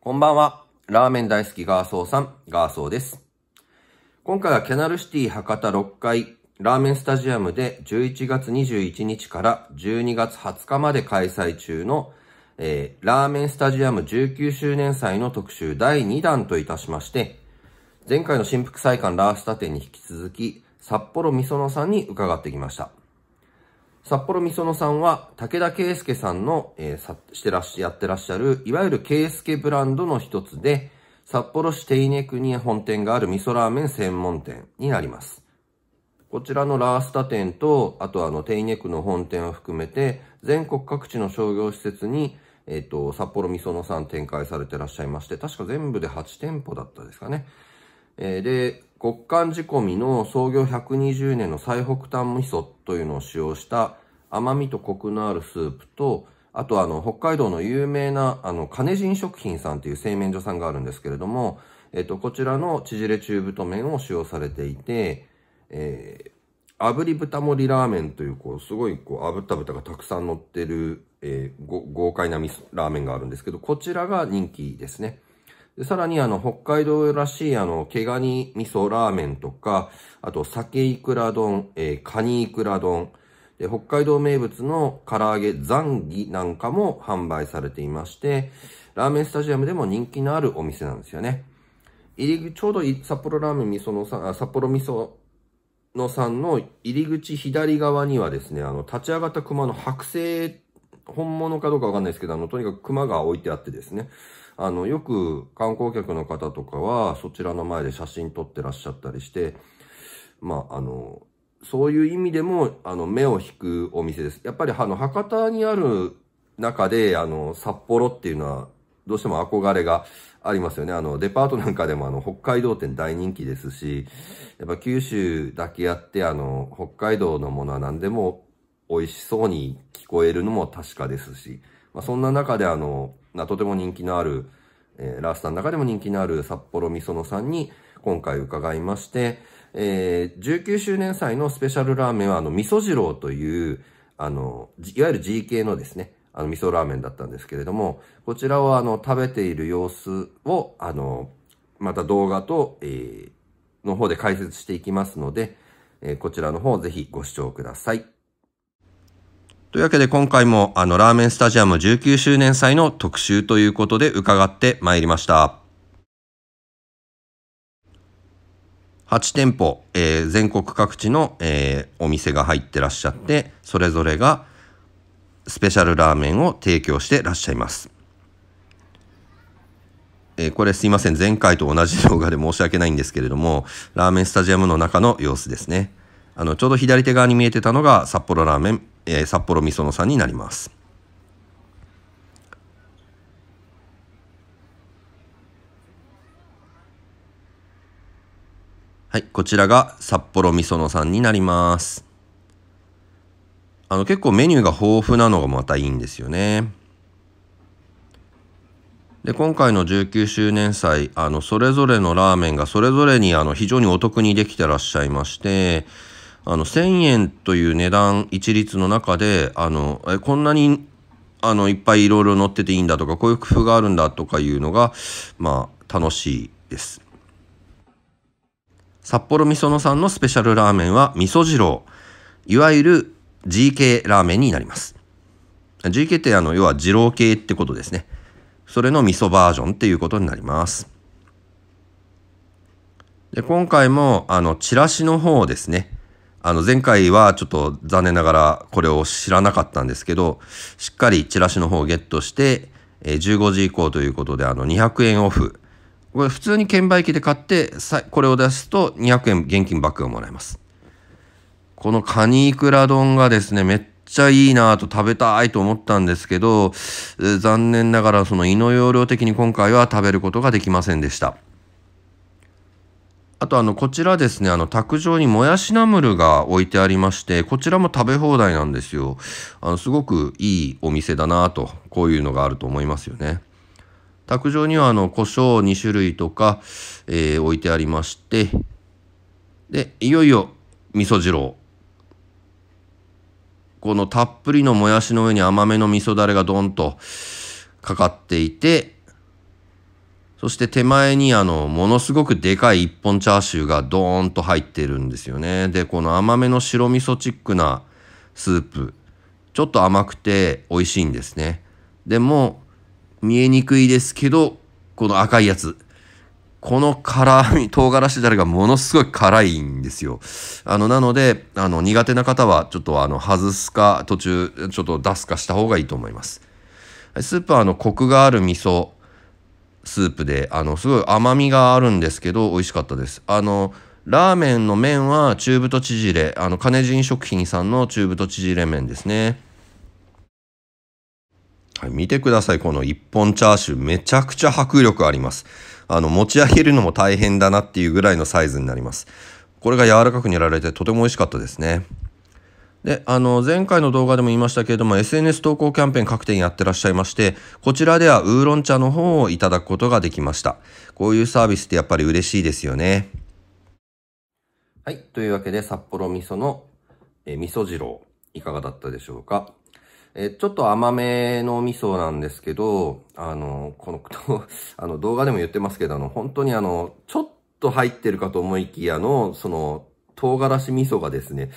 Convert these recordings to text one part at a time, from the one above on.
こんばんは。ラーメン大好きガーソーさん、ガーソーです。今回はキャナルシティ博多6階ラーメンスタジアムで11月21日から12月20日まで開催中の、えー、ラーメンスタジアム19周年祭の特集第2弾といたしまして、前回の新福祭館ラースタ店に引き続き、札幌みそのさんに伺ってきました。札幌みそのさんは、武田圭介さんの、えー、してらっしゃ、やってらっしゃる、いわゆる圭介ブランドの一つで、札幌市手稲区に本店がある味噌ラーメン専門店になります。こちらのラースタ店と、あとあの、手稲区の本店を含めて、全国各地の商業施設に、えっ、ー、と、札幌みそのさん展開されてらっしゃいまして、確か全部で8店舗だったですかね。えー、で、極寒仕込みの創業120年の最北端味噌というのを使用した甘みとコクのあるスープと、あとあの、北海道の有名な、あの、金人食品さんという製麺所さんがあるんですけれども、えっと、こちらの縮れ中太麺を使用されていて、えー、炙り豚盛りラーメンという、こう、すごい、こう、炙った豚がたくさん乗ってる、えー、豪快なラーメンがあるんですけど、こちらが人気ですね。でさらにあの、北海道らしいあの、毛ガニ味噌ラーメンとか、あと、酒いくら丼、えー、カニいくら丼、で、北海道名物の唐揚げザンギなんかも販売されていまして、ラーメンスタジアムでも人気のあるお店なんですよね。入りちょうど札幌ラーメン味噌のさ、札幌味噌のさんの入り口左側にはですね、あの、立ち上がった熊の剥製本物かどうかわかんないですけど、あの、とにかく熊が置いてあってですね、あの、よく観光客の方とかは、そちらの前で写真撮ってらっしゃったりして、まあ、あの、そういう意味でも、あの、目を引くお店です。やっぱり、あの、博多にある中で、あの、札幌っていうのは、どうしても憧れがありますよね。あの、デパートなんかでも、あの、北海道店大人気ですし、やっぱ九州だけあって、あの、北海道のものは何でも美味しそうに聞こえるのも確かですし、まあ、そんな中であの、とても人気のある、えー、ラースさんの中でも人気のある札幌味噌のさんに今回伺いまして、えー、19周年祭のスペシャルラーメンはあの、味噌二郎という、あの、いわゆる G 系のですね、あの、味噌ラーメンだったんですけれども、こちらをあの、食べている様子を、あの、また動画と、えー、の方で解説していきますので、えー、こちらの方ぜひご視聴ください。というわけで今回もあのラーメンスタジアム19周年祭の特集ということで伺ってまいりました。8店舗、えー、全国各地の、えー、お店が入ってらっしゃって、それぞれがスペシャルラーメンを提供してらっしゃいます。えー、これすいません。前回と同じ動画で申し訳ないんですけれども、ラーメンスタジアムの中の様子ですね。あのちょうど左手側に見えてたのが札幌ラーメン、えー、札幌みそのさんになります。はい、こちらが札幌みそのさんになります。あの結構メニューが豊富なのがまたいいんですよね。で今回の19周年祭あのそれぞれのラーメンがそれぞれにあの非常にお得にできてらっしゃいましてあの1,000円という値段一律の中であのえこんなにあのいっぱいいろいろ載ってていいんだとかこういう工夫があるんだとかいうのがまあ楽しいです。札幌みそのさんのスペシャルラーメンは味噌二郎いわゆる GK ラーメンになります GK ってあの要は二郎系ってことですねそれの味噌バージョンっていうことになりますで今回もあのチラシの方ですねあの前回はちょっと残念ながらこれを知らなかったんですけどしっかりチラシの方をゲットして、えー、15時以降ということであの200円オフこれ普通に券売機で買ってこれを出すと200円現金バックがもらえますこのカニイクラ丼がですねめっちゃいいなと食べたいと思ったんですけど残念ながらその胃の容量的に今回は食べることができませんでしたあとあの、こちらですね、あの、卓上にもやしナムルが置いてありまして、こちらも食べ放題なんですよ。あの、すごくいいお店だなと、こういうのがあると思いますよね。卓上にはあの、胡椒2種類とか、えー、置いてありまして、で、いよいよ、味噌汁を。このたっぷりのもやしの上に甘めの味噌だれがドンとかかっていて、そして手前にあの、ものすごくでかい一本チャーシューがドーンと入ってるんですよね。で、この甘めの白味噌チックなスープ。ちょっと甘くて美味しいんですね。でも、見えにくいですけど、この赤いやつ。この辛み、唐辛子だれがものすごい辛いんですよ。あの、なので、あの、苦手な方は、ちょっとあの、外すか、途中、ちょっと出すかした方がいいと思います。スープはあの、コクがある味噌スープで、あの、すごい甘みがあるんですけど、美味しかったです。あの、ラーメンの麺は中太縮れ、あの、金人食品さんの中太縮れ麺ですね。はい、見てください。この一本チャーシュー、めちゃくちゃ迫力あります。あの、持ち上げるのも大変だなっていうぐらいのサイズになります。これが柔らかく煮られてとても美味しかったですね。で、あの、前回の動画でも言いましたけれども、SNS 投稿キャンペーン各店やってらっしゃいまして、こちらではウーロン茶の方をいただくことができました。こういうサービスってやっぱり嬉しいですよね。はい。というわけで、札幌味噌の、え味噌二郎、いかがだったでしょうか。えちょっと甘めの味噌なんですけど、あの、この、あの動画でも言ってますけど、あの、本当にあの、ちょっと入ってるかと思いきやの、その、唐辛子味噌がですね、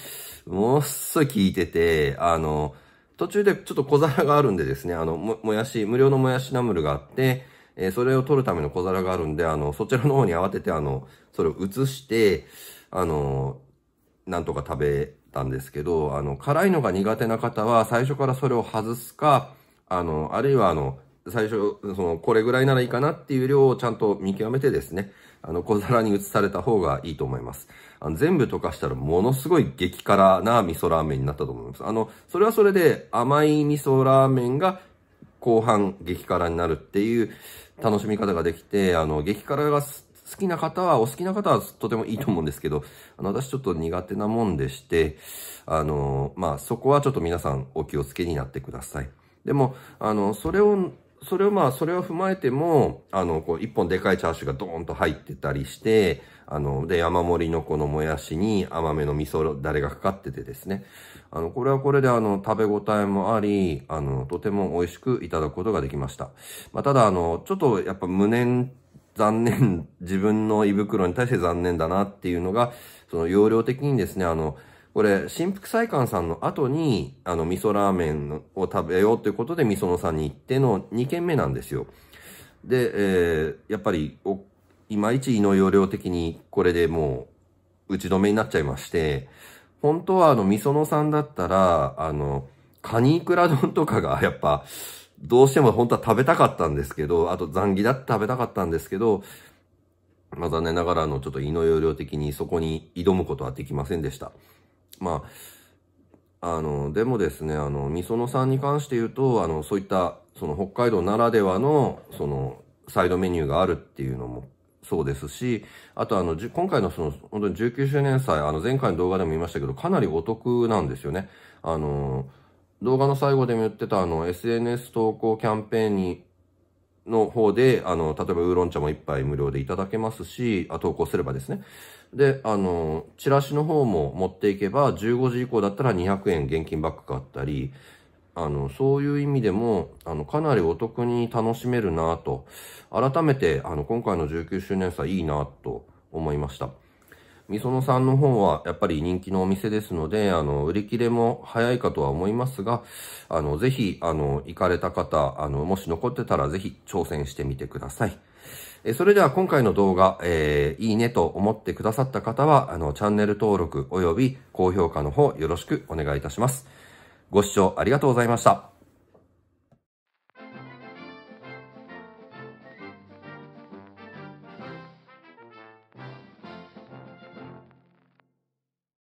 もっすぐ効いてて、あの、途中でちょっと小皿があるんでですね、あの、も、もやし、無料のもやしナムルがあって、えー、それを取るための小皿があるんで、あの、そちらの方に慌てて、あの、それを移して、あの、なんとか食べたんですけど、あの、辛いのが苦手な方は、最初からそれを外すか、あの、あるいはあの、最初、その、これぐらいならいいかなっていう量をちゃんと見極めてですね、あの、小皿に移された方がいいと思います。あの全部溶かしたらものすごい激辛な味噌ラーメンになったと思います。あの、それはそれで甘い味噌ラーメンが後半激辛になるっていう楽しみ方ができて、あの、激辛が好きな方は、お好きな方はとてもいいと思うんですけど、あの、私ちょっと苦手なもんでして、あの、まあ、そこはちょっと皆さんお気をつけになってください。でも、あの、それをそれをまあ、それを踏まえても、あの、こう、一本でかいチャーシューがドーンと入ってたりして、あの、で、山盛りのこのもやしに甘めの味噌だれがかかっててですね。あの、これはこれであの、食べ応えもあり、あの、とても美味しくいただくことができました。まあ、ただあの、ちょっとやっぱ無念、残念、自分の胃袋に対して残念だなっていうのが、その容量的にですね、あの、これ、新福祭館さんの後に、あの、味噌ラーメンを食べようということで、味噌のさんに行っての2軒目なんですよ。で、えー、やっぱり、お、いまいち胃の容量的に、これでもう、打ち止めになっちゃいまして、本当はあの、味噌のさんだったら、あの、カニイクラ丼とかが、やっぱ、どうしても本当は食べたかったんですけど、あと残疑だって食べたかったんですけど、まあ、残念ながら、あの、ちょっと胃の容量的にそこに挑むことはできませんでした。まあ、あの、でもですね、あの、みそのさんに関して言うと、あの、そういった、その北海道ならではの、その、サイドメニューがあるっていうのもそうですし、あとあの、今回のその、本当に19周年祭、あの、前回の動画でも言いましたけど、かなりお得なんですよね。あの、動画の最後でも言ってたあの、SNS 投稿キャンペーンにの方で、あの、例えばウーロン茶も一杯無料でいただけますし、あ投稿すればですね。で、あの、チラシの方も持っていけば、15時以降だったら200円現金バッグ買ったり、あの、そういう意味でも、あの、かなりお得に楽しめるなと、改めて、あの、今回の19周年祭いいなと思いました。みそのさんの方はやっぱり人気のお店ですので、あの、売り切れも早いかとは思いますが、あの、ぜひ、あの、行かれた方、あの、もし残ってたらぜひ挑戦してみてください。えそれでは今回の動画、えー、いいねと思ってくださった方は、あの、チャンネル登録及び高評価の方よろしくお願いいたします。ご視聴ありがとうございました。